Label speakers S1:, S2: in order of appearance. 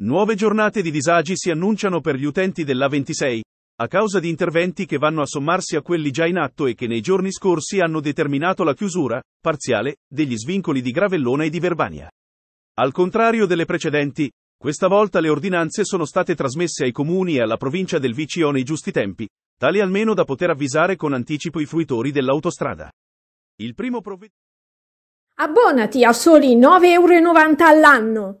S1: Nuove giornate di disagi si annunciano per gli utenti dell'A26, a causa di interventi che vanno a sommarsi a quelli già in atto e che nei giorni scorsi hanno determinato la chiusura, parziale, degli svincoli di Gravellona e di Verbania. Al contrario delle precedenti, questa volta le ordinanze sono state trasmesse ai comuni e alla provincia del VCO nei giusti tempi, tali almeno da poter avvisare con anticipo i fruitori dell'autostrada. Il primo provvedimento.
S2: Abbonati a soli 9,90 euro all'anno.